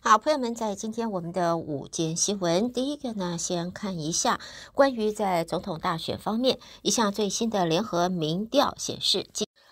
好，朋友们，在今天我们的午间新闻，第一个呢，先看一下关于在总统大选方面一项最新的联合民调显示。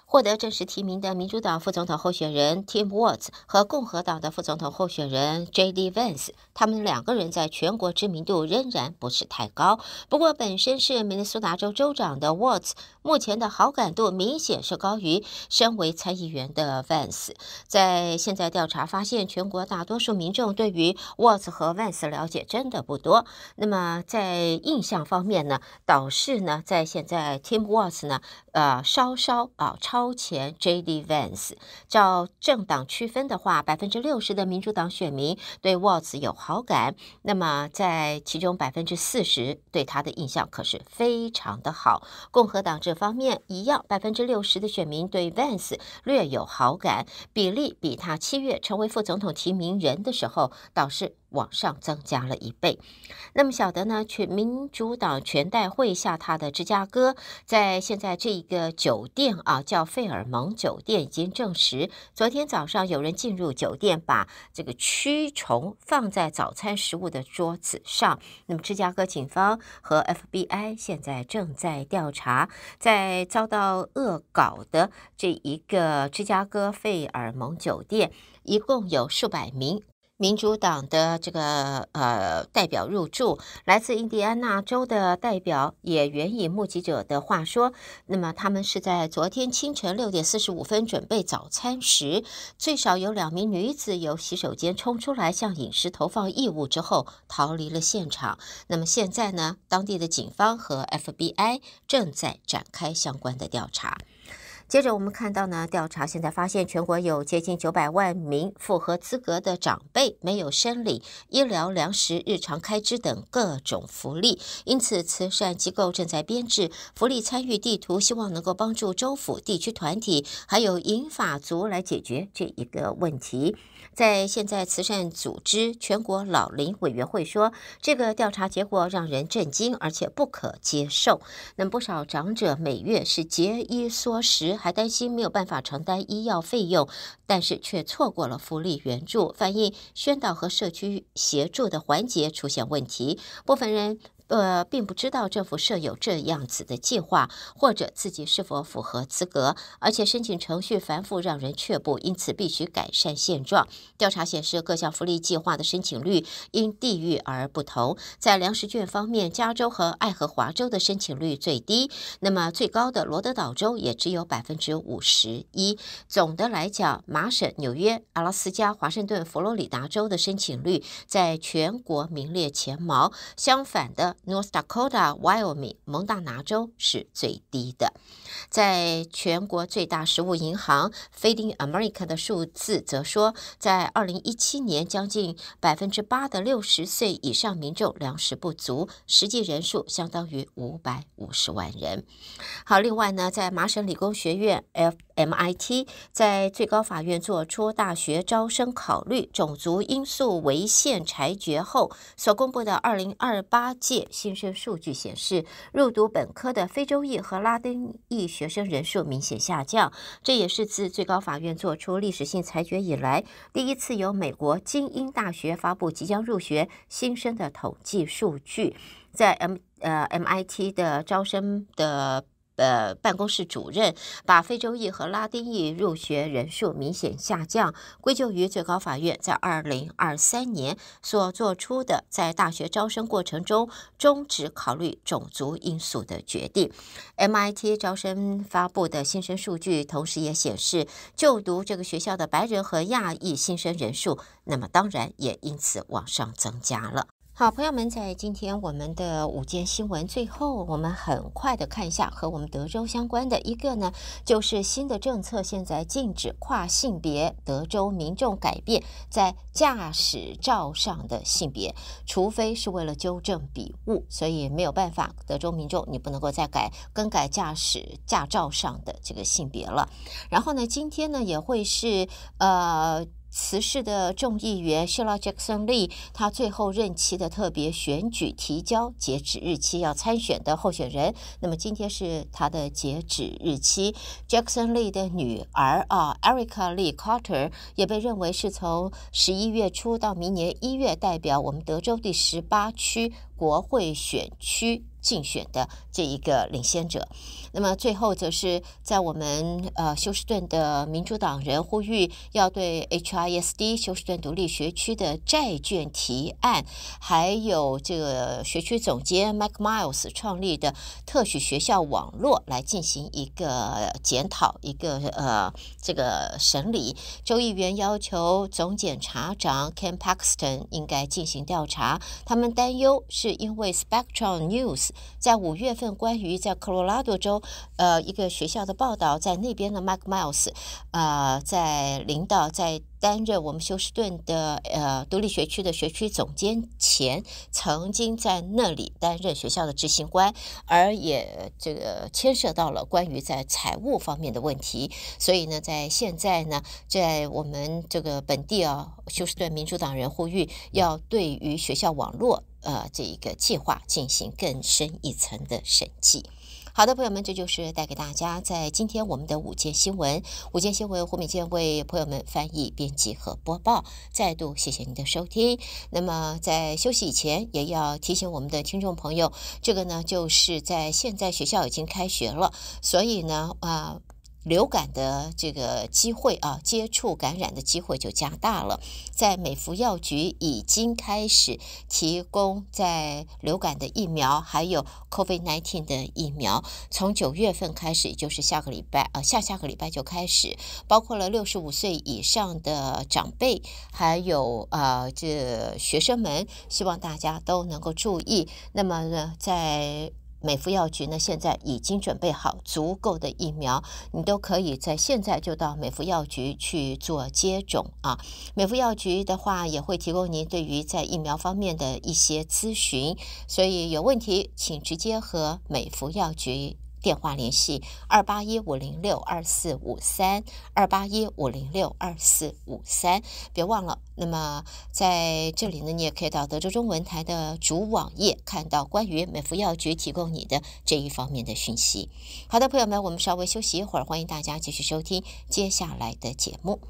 获得正式提名的民主党副总统候选人 Tim w 沃 s 和共和党的副总统候选人 J.D. Vance，他们两个人在全国知名度仍然不是太高。不过，本身是明尼苏达州州长的 w 沃 s 目前的好感度明显是高于身为参议员的 Vance。在现在调查发现，全国大多数民众对于 w 沃 s 和 Vance 了解真的不多。那么，在印象方面呢，倒是呢，在现在 Tim w 沃 s 呢，呃，稍稍啊超。超前，J.D. Vance。照政党区分的话，百分之六十的民主党选民对沃茨有好感，那么在其中百分之四十对他的印象可是非常的好。共和党这方面一样，百分之六十的选民对 Vance 略有好感，比例比他七月成为副总统提名人的时候倒是。往上增加了一倍。那么，小得呢？全民主党全代会下榻的芝加哥，在现在这一个酒店啊，叫费尔蒙酒店，已经证实，昨天早上有人进入酒店，把这个蛆虫放在早餐食物的桌子上。那么，芝加哥警方和 FBI 现在正在调查，在遭到恶搞的这一个芝加哥费尔蒙酒店，一共有数百名。民主党的这个呃代表入住，来自印第安纳州的代表也援引目击者的话说，那么他们是在昨天清晨六点四十五分准备早餐时，最少有两名女子由洗手间冲出来向饮食投放异物之后逃离了现场。那么现在呢，当地的警方和 FBI 正在展开相关的调查。接着我们看到呢，调查现在发现全国有接近九百万名符合资格的长辈没有申领医疗、粮食、日常开支等各种福利，因此慈善机构正在编制福利参与地图，希望能够帮助州府、地区团体还有银发族来解决这一个问题。在现在，慈善组织全国老龄委员会说，这个调查结果让人震惊，而且不可接受。那不少长者每月是节衣缩食。还担心没有办法承担医药费用，但是却错过了福利援助，反映宣导和社区协助的环节出现问题，部分人。呃，并不知道政府设有这样子的计划，或者自己是否符合资格，而且申请程序繁复，让人却步。因此，必须改善现状。调查显示，各项福利计划的申请率因地域而不同。在粮食券方面，加州和爱荷华州的申请率最低，那么最高的罗德岛州也只有百分之五十一。总的来讲，麻省、纽约、阿拉斯加、华盛顿、佛罗里达州的申请率在全国名列前茅。相反的。North Dakota、Wyoming、蒙大拿州是最低的，在全国最大食物银行 Feeding America 的数字则说，在二零一七年，将近百分之八的六十岁以上民众粮食不足，实际人数相当于五百五十万人。好，另外呢，在麻省理工学院 F。M I T 在最高法院作出大学招生考虑种族因素违宪裁决后，所公布的二零二八届新生数据显示，入读本科的非洲裔和拉丁裔学生人数明显下降。这也是自最高法院作出历史性裁决以来，第一次由美国精英大学发布即将入学新生的统计数据。在 M 呃 M I T 的招生的。呃，办公室主任把非洲裔和拉丁裔入学人数明显下降归咎于最高法院在2023年所做出的在大学招生过程中终止考虑种族因素的决定。MIT 招生发布的新生数据，同时也显示就读这个学校的白人和亚裔新生人数，那么当然也因此往上增加了。好，朋友们，在今天我们的午间新闻最后，我们很快的看一下和我们德州相关的一个呢，就是新的政策，现在禁止跨性别德州民众改变在驾驶照上的性别，除非是为了纠正笔误，所以没有办法，德州民众你不能够再改更改驾驶驾照上的这个性别了。然后呢，今天呢也会是呃。辞世的众议员 s h 杰 l a Jackson Lee，他最后任期的特别选举提交截止日期要参选的候选人。那么今天是他的截止日期。Jackson Lee 的女儿啊 e r i 利 a Lee Carter 也被认为是从十一月初到明年一月代表我们德州第十八区国会选区。竞选的这一个领先者，那么最后则是在我们呃休斯顿的民主党人呼吁要对 HISD 休斯顿独立学区的债券提案，还有这个学区总监 Mike Miles 创立的特许学校网络来进行一个检讨，一个呃这个审理。州议员要求总检察长 Ken Paxton 应该进行调查。他们担忧是因为 Spectrum News。在五月份，关于在科罗拉多州，呃，一个学校的报道，在那边的 Mike Miles，呃，在领导在。担任我们休斯顿的呃独立学区的学区总监前，曾经在那里担任学校的执行官，而也这个牵涉到了关于在财务方面的问题。所以呢，在现在呢，在我们这个本地啊，休斯顿民主党人呼吁要对于学校网络呃这一个计划进行更深一层的审计。好的，朋友们，这就是带给大家在今天我们的午间新闻。午间新闻，胡敏健为朋友们翻译、编辑和播报。再度谢谢您的收听。那么，在休息以前，也要提醒我们的听众朋友，这个呢，就是在现在学校已经开学了，所以呢，啊。流感的这个机会啊，接触感染的机会就加大了。在美，服药局已经开始提供在流感的疫苗，还有 COVID-19 的疫苗。从九月份开始，就是下个礼拜啊，下下个礼拜就开始，包括了六十五岁以上的长辈，还有啊这学生们，希望大家都能够注意。那么呢，在美孚药局呢，现在已经准备好足够的疫苗，你都可以在现在就到美孚药局去做接种啊。美孚药局的话，也会提供您对于在疫苗方面的一些咨询，所以有问题请直接和美孚药局。电话联系二八一五零六二四五三二八一五零六二四五三，别忘了。那么在这里呢，你也可以到德州中文台的主网页，看到关于美服药局提供你的这一方面的讯息。好的，朋友们，我们稍微休息一会儿，欢迎大家继续收听接下来的节目。